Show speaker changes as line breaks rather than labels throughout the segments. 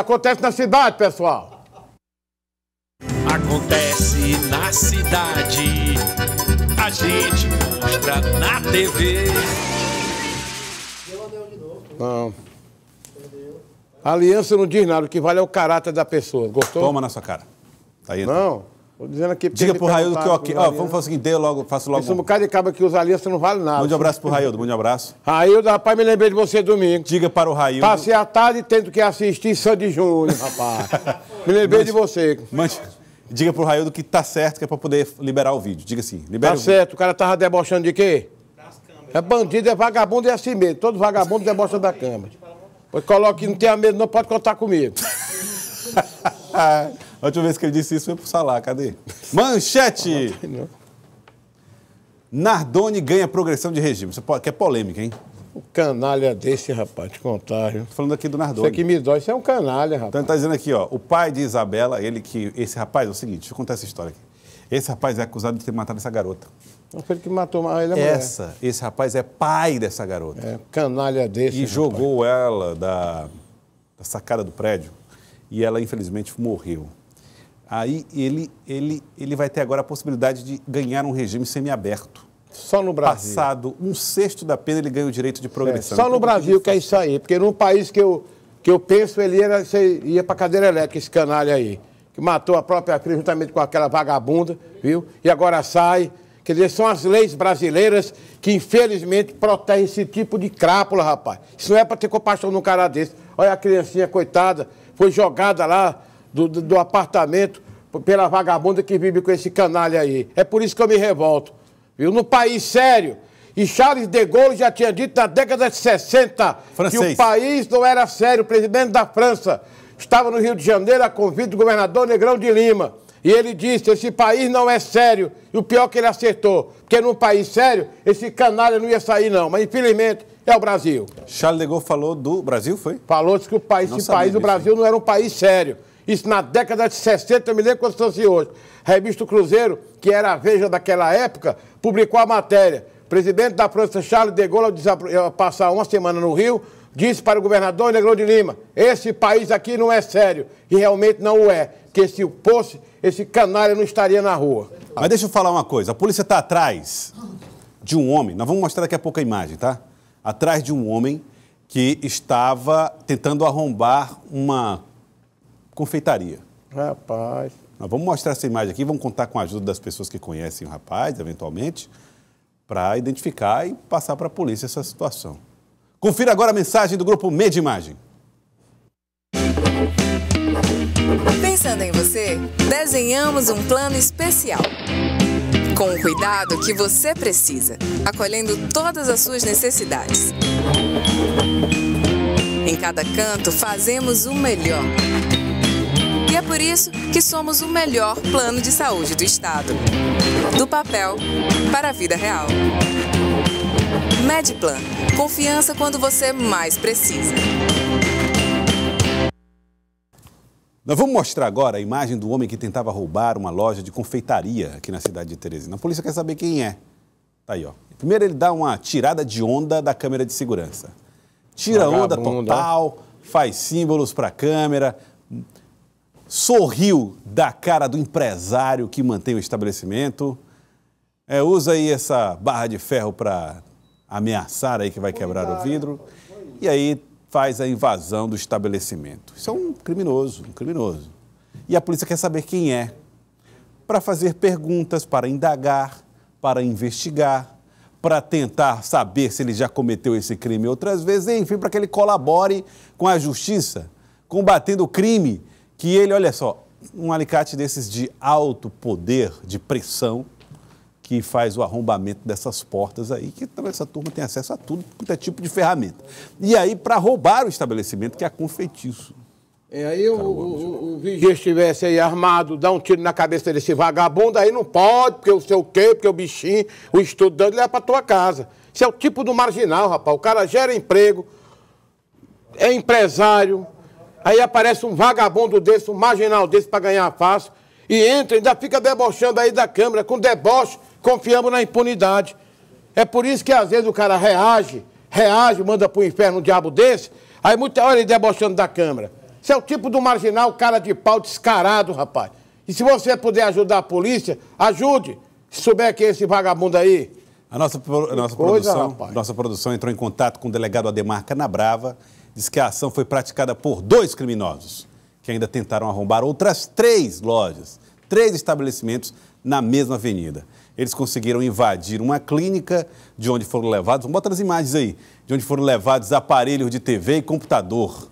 Acontece na cidade, pessoal.
Acontece na cidade, a gente mostra na TV.
Não. A aliança não diz nada, o que vale é o caráter da pessoa. Gostou? Toma na sua cara. Tá aí, então. Não. Vou dizendo aqui. Diga pro tá Raildo que ok. Ó, vamos fazer o seguinte, dê logo, faço logo. Isso um bocado de cabo aqui, os alianças não vale nada. Mande um abraço pro Raildo, um abraço. Raildo, rapaz, me lembrei de você domingo. Diga para o Raildo. Passei a tarde tendo que assistir Sandy Júnior, rapaz. me lembrei de você. Mande. Diga pro Raildo que tá certo, que é pra
poder liberar o vídeo. Diga assim, libera Tá o certo, vídeo.
o cara tava debochando de quê? Das câmeras. É bandido, é vagabundo, é assim mesmo. Todo vagabundo debocha da câmera. Pois coloque, não tenha medo, não pode contar comigo. A última vez que ele disse isso foi pro Salah, cadê? Manchete!
Nardoni ganha progressão de regime. Isso é polêmica,
hein? O canalha desse, rapaz, te contar, viu? Tô falando aqui do Nardoni. Isso aqui
me dói, isso é um canalha, rapaz. Então ele tá dizendo aqui, ó, o pai de Isabela, ele que. Esse rapaz, é o seguinte, deixa eu contar essa história aqui. Esse rapaz é acusado de ter matado essa garota.
foi ele que matou, mas ele é mulher. Essa,
esse rapaz é pai dessa garota. É, canalha desse. E rapaz. jogou ela da, da sacada do prédio e ela, infelizmente, morreu aí ele, ele, ele vai ter agora a possibilidade de ganhar um regime semiaberto. Só no Brasil. Passado um sexto da pena, ele ganha o direito de progressão. É, só então, no Brasil
que é isso aí, porque num país que eu, que eu penso, ele era, ia para cadeira elétrica, esse canalha aí, que matou a própria filha juntamente com aquela vagabunda, viu? E agora sai. Quer dizer, são as leis brasileiras que, infelizmente, protegem esse tipo de crápula, rapaz. Isso não é para ter compaixão num cara desse. Olha a criancinha, coitada, foi jogada lá do, do, do apartamento pela vagabunda que vive com esse canalha aí. É por isso que eu me revolto. Viu? No país sério. E Charles de Gaulle já tinha dito na década de 60 Francês. que o país não era sério. O presidente da França estava no Rio de Janeiro a convite do governador Negrão de Lima. E ele disse: esse país não é sério. E o pior é que ele acertou, porque num país sério, esse canalha não ia sair, não. Mas infelizmente é o Brasil. Charles de Gaulle falou do Brasil, foi? Falou que o país, esse país, o Brasil, não era um país sério. Isso na década de 60, eu me lembro quando fosse hoje. A revista Cruzeiro, que era a Veja daquela época, publicou a matéria. O presidente da França, Charles de Gaulle, ao eh, passar uma semana no Rio, disse para o governador Negrão de Lima: esse país aqui não é sério. E realmente não é, o é. Porque se fosse, esse canalha não estaria na rua.
Mas deixa eu falar uma coisa: a polícia está atrás de um homem. Nós vamos mostrar daqui a pouco a imagem, tá? Atrás de um homem que estava tentando arrombar uma confeitaria. Rapaz. Nós vamos mostrar essa imagem aqui, vamos contar com a ajuda das pessoas que conhecem o rapaz, eventualmente, para identificar e passar para a polícia essa situação. Confira agora a mensagem do grupo Media Imagem. Pensando em você, desenhamos um plano especial. Com o cuidado que você precisa, acolhendo todas as suas necessidades. Em cada canto, fazemos o melhor é por isso que somos o melhor plano de saúde do Estado. Do papel para a vida real. Medplan. Confiança quando você mais precisa. Nós vamos mostrar agora a imagem do homem que tentava roubar uma loja de confeitaria aqui na cidade de Teresina. A polícia quer saber quem é. Tá aí, ó. Primeiro ele dá uma tirada de onda da câmera de segurança. Tira Vagabundo. onda total, faz símbolos para a câmera, sorriu da cara do empresário que mantém o estabelecimento. É, usa aí essa barra de ferro para ameaçar aí que vai quebrar o vidro. E aí faz a invasão do estabelecimento. Isso é um criminoso, um criminoso. E a polícia quer saber quem é, para fazer perguntas, para indagar, para investigar, para tentar saber se ele já cometeu esse crime outras vezes, enfim, para que ele colabore com a justiça, combatendo o crime que ele, olha só, um alicate desses de alto poder de pressão que faz o arrombamento dessas portas aí, que então, essa turma tem acesso a tudo,
porque é tipo de ferramenta. E aí, para roubar o estabelecimento, que é a confeitiço. É, aí o, o, o, vigia estivesse aí armado, dá um tiro na cabeça desse vagabundo, aí não pode, porque o seu quê, porque o bichinho, o estudante, leva para tua casa. Isso é o tipo do marginal, rapaz. O cara gera emprego, é empresário, Aí aparece um vagabundo desse, um marginal desse para ganhar fácil. E entra, ainda fica debochando aí da Câmara, com deboche, confiamos na impunidade. É por isso que às vezes o cara reage, reage, manda para o inferno um diabo desse, aí muita hora ele debochando da Câmara. Você é o tipo do marginal, cara de pau, descarado, rapaz. E se você puder ajudar a polícia, ajude. Se souber que é esse vagabundo aí. A nossa, a nossa, produção,
nossa produção entrou em contato com o delegado Ademar Canabrava, diz que a ação foi praticada por dois criminosos que ainda tentaram arrombar outras três lojas, três estabelecimentos na mesma avenida. Eles conseguiram invadir uma clínica de onde foram levados, botar as imagens aí, de onde foram levados aparelhos de TV e computador.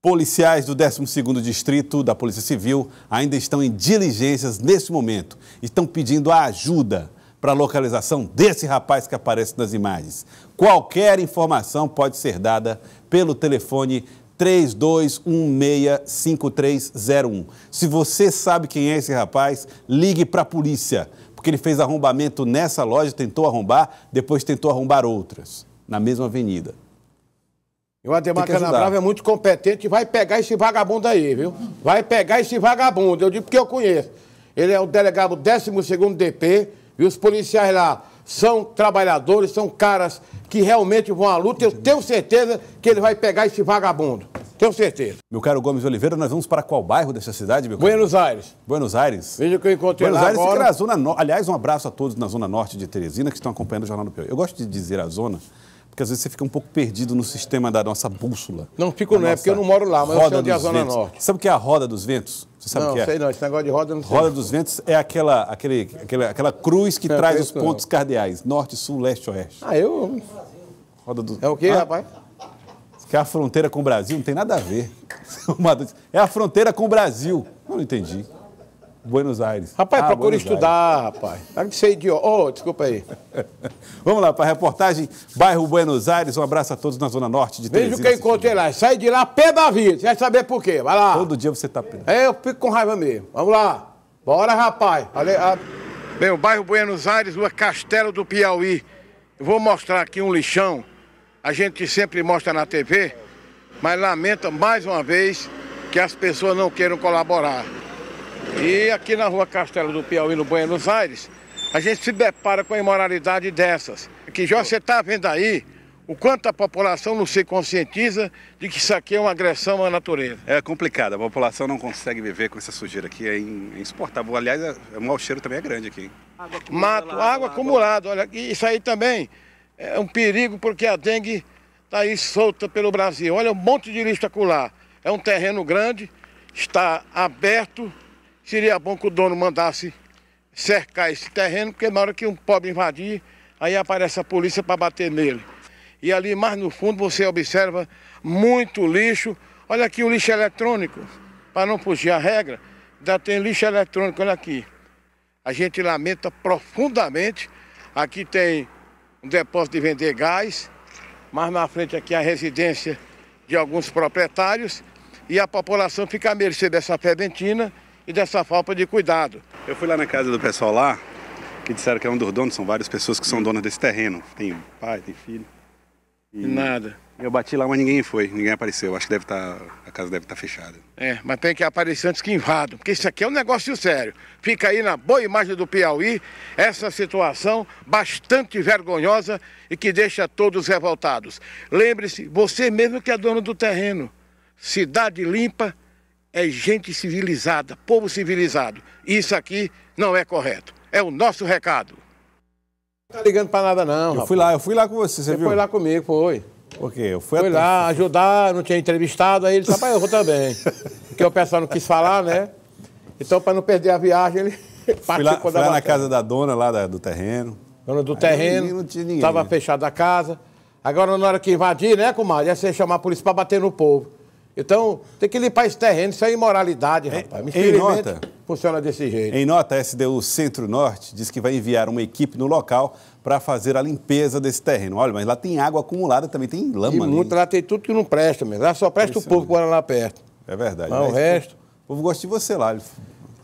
Policiais do 12º Distrito da Polícia Civil ainda estão em diligências neste momento. Estão pedindo a ajuda para a localização desse rapaz que aparece nas imagens. Qualquer informação pode ser dada pelo telefone 32165301. Se você sabe quem é esse rapaz, ligue para a polícia, porque ele fez arrombamento nessa loja, tentou arrombar, depois tentou arrombar outras, na mesma avenida.
E o Ademar Canabrava é muito competente e vai pegar esse vagabundo aí, viu? Vai pegar esse vagabundo, eu digo porque eu conheço. Ele é o delegado 12º DP, e os policiais lá são trabalhadores, são caras que realmente vão à luta. Eu tenho certeza que ele vai pegar esse vagabundo. Tenho certeza. Meu caro Gomes Oliveira, nós vamos para qual bairro dessa cidade, meu caro? Buenos Aires. Buenos Aires. Veja que eu encontrei Buenos lá Aires agora. a zona
no... Aliás, um abraço a todos na Zona Norte de Teresina que estão acompanhando o Jornal do Piauí. Eu gosto de dizer a zona porque às vezes você fica um pouco perdido no sistema da nossa bússola. Não, fico não, é porque eu não moro lá, mas eu sou de a Zona ventos. Norte. Sabe o que é a roda dos ventos? Você sabe o que é? Não, sei
não, esse negócio de roda não sei. Roda
dos ventos é aquela, aquele, aquela, aquela cruz que não, traz os pontos não. cardeais: norte, sul, leste, oeste. Ah, eu. Roda do... É o quê, ah, rapaz? Que é a fronteira com o Brasil não tem nada a ver. É, é a fronteira com o Brasil. não entendi. Buenos Aires. Rapaz, ah, procura estudar, Aires. rapaz. Para de ser idiota. Oh, desculpa aí. Vamos lá, para a reportagem
Bairro Buenos Aires. Um abraço a todos na Zona Norte de Veja o que encontrei lá. Saí de lá pé da vida. Você vai saber por quê. Vai lá. Todo dia você tá pé. É, eu fico com raiva mesmo. Vamos lá. Bora, rapaz. Bem, ah. o bairro Buenos Aires, o Castelo do Piauí. vou mostrar aqui um lixão. A gente sempre mostra na TV, mas lamenta mais uma vez que as pessoas não queiram colaborar. E aqui na rua Castelo do Piauí, no Buenos Aires, a gente se depara com a imoralidade dessas. Que já você está vendo aí o quanto a população não se conscientiza de que isso aqui é uma agressão à natureza.
É complicado, a população não consegue viver com essa sujeira aqui, é, é insuportável. Aliás, é, é, o mau cheiro
também é grande aqui. Água Mato, água, acumulada, olha, isso aí também é um perigo porque a dengue está aí solta pelo Brasil. Olha um monte de lixo acular. Tá é um terreno grande, está aberto, Seria bom que o dono mandasse cercar esse terreno, porque na hora que um pobre invadir, aí aparece a polícia para bater nele. E ali mais no fundo você observa muito lixo. Olha aqui o lixo eletrônico, para não fugir a regra, ainda tem lixo eletrônico, olha aqui. A gente lamenta profundamente. Aqui tem um depósito de vender gás, mais na frente aqui a residência de alguns proprietários e a população fica a mercê dessa ferventina e dessa falta de cuidado. Eu fui lá na casa
do pessoal lá, que disseram que é um dos donos, são várias pessoas que são donas desse terreno. Tem pai, tem filho. E nada. Eu bati lá, mas ninguém foi, ninguém apareceu. Acho que deve estar, tá, a casa deve estar tá
fechada. É, mas tem que aparecer antes que invadam, porque isso aqui é um negócio sério. Fica aí na boa imagem do Piauí essa situação bastante vergonhosa e que deixa todos revoltados. Lembre-se, você mesmo que é dono do terreno. Cidade limpa, é gente civilizada, povo civilizado. Isso aqui não é correto. É o nosso recado. Não tá ligando para nada, não. Eu rapaz. fui lá, eu fui lá com você, você, você viu? foi lá comigo, foi. quê? eu fui, fui lá ajudar, não tinha entrevistado, aí ele disse, eu vou também. Porque o pessoal não quis falar, né? Então, para não perder a viagem, ele participou fui lá, fui da lá na casa da dona
lá da, do terreno. Dona do aí terreno, não tinha ninguém. Tava
fechada a casa. Agora, na hora que invadir, né, comadre? Ia ser chamar a polícia para bater no povo. Então, tem que limpar esse terreno, isso é imoralidade, rapaz. Me em nota, funciona desse jeito.
Em nota, a SDU Centro-Norte diz que vai enviar uma equipe no local para fazer a limpeza desse terreno. Olha, mas lá tem água acumulada, também tem lama. E ali. lá tem tudo que não presta mesmo. Lá só presta o povo quando mora lá perto. É verdade. Mas o resto...
O povo gosta de você lá.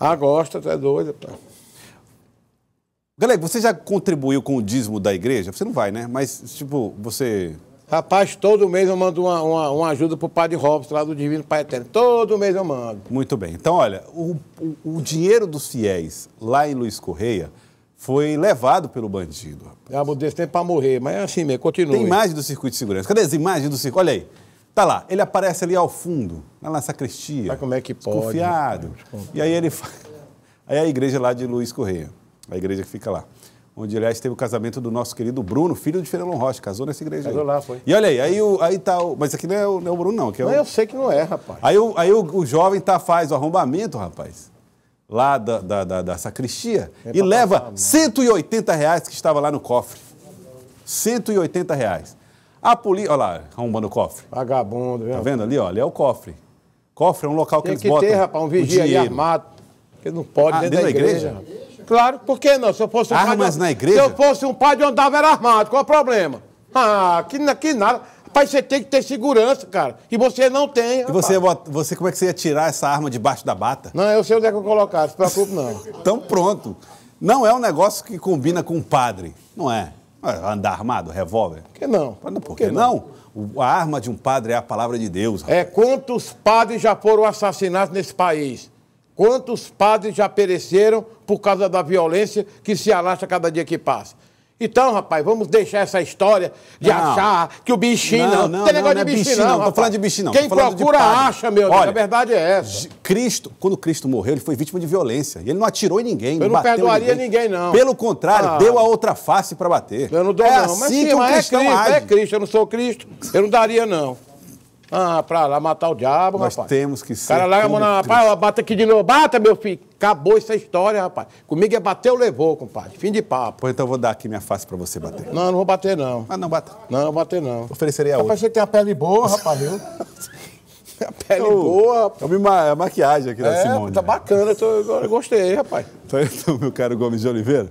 Ah, gosta, tu tá é doido. rapaz. Galera, você já contribuiu com o dízimo da igreja? Você não vai, né? Mas, tipo, você Rapaz, todo mês eu mando uma, uma, uma ajuda para o Padre Robson, lá do Divino Pai Eterno. Todo mês eu mando. Muito bem.
Então, olha, o, o, o dinheiro dos fiéis lá em Luiz Correia foi levado pelo bandido. Rapaz. Ah, desse tempo para morrer, mas é assim mesmo, continua. Tem imagem do circuito de segurança. Cadê as imagens do circuito? Olha aí. Tá lá, ele aparece ali ao fundo, lá na
sacristia. Mas como é que
pode? Confiado. E aí ele Aí é a igreja lá de Luiz Correia, a igreja que fica lá onde aliás teve o casamento do nosso querido Bruno, filho de Fernando Rocha, casou nessa igreja casou aí. lá, foi. E olha aí, aí, aí tá o, mas aqui não é o, não é o Bruno não. que é o, não, eu sei que não é, rapaz. Aí, o, aí o, o jovem tá, faz o arrombamento, rapaz, lá da, da, da, da sacristia, é e leva passar, 180 reais que estava lá no cofre. 180 reais. A polícia, olha lá, arrombando o cofre. Vagabundo. Viu? Tá vendo ali, olha, é o cofre. Cofre é um local que Tem eles que botam ter, rapaz, um vigia aí armado,
Porque não pode ah, dentro, dentro da, da igreja. igreja Claro, por que não? Se eu fosse um Armas padre, na igreja? Se eu fosse um padre, eu andava era armado. Qual é o problema? Ah, que, que nada. Rapaz, você tem que ter segurança, cara. E você não tem.
Rapaz. E você, você, como é que você ia tirar essa arma debaixo da bata? Não, eu sei onde é que eu colocar, não se preocupe, não. então pronto. Não é um negócio que combina com um padre, não é? Andar armado, revólver? Por que
não? Por que, por que não? não? A arma de um padre é a palavra de Deus. É rapaz. É quantos padres já foram assassinados nesse país? Quantos padres já pereceram por causa da violência que se alastra cada dia que passa? Então, rapaz, vamos deixar essa história de não. achar que o bichinho não. Não, não tem negócio não, de é bichinho, não. Não não, não, falando de bichinho, não. Quem procura acha, meu Deus. não, a verdade é essa.
Cristo, quando Cristo morreu, ele foi vítima de violência. E ele não atirou em ninguém. Eu não perdoaria ninguém. ninguém. não. Pelo contrário, ah. deu a outra face para bater. Eu não dou, é não. Assim mas sim, que um mas é Cristo, é age.
é Cristo. Eu não sou Cristo. Eu não daria, não. Ah, pra lá matar o diabo, Nós rapaz. Nós temos
que ser. O cara larga a mão na rapaz,
bata aqui de novo. Bata, meu filho. Acabou essa história, rapaz. Comigo é bater ou levou, compadre. Fim de papo. Pois então eu vou dar aqui minha face pra você bater. Não, não vou bater, não. Ah, não bata.
Não, bater, não.
Ofereceria a outra. Rapaz, você tem a pele boa, rapaz, viu? a pele eu, boa.
É a maquiagem aqui da é, Simone. Tá né?
bacana, eu, tô, eu gostei, rapaz.
Então, então, meu caro Gomes de Oliveira,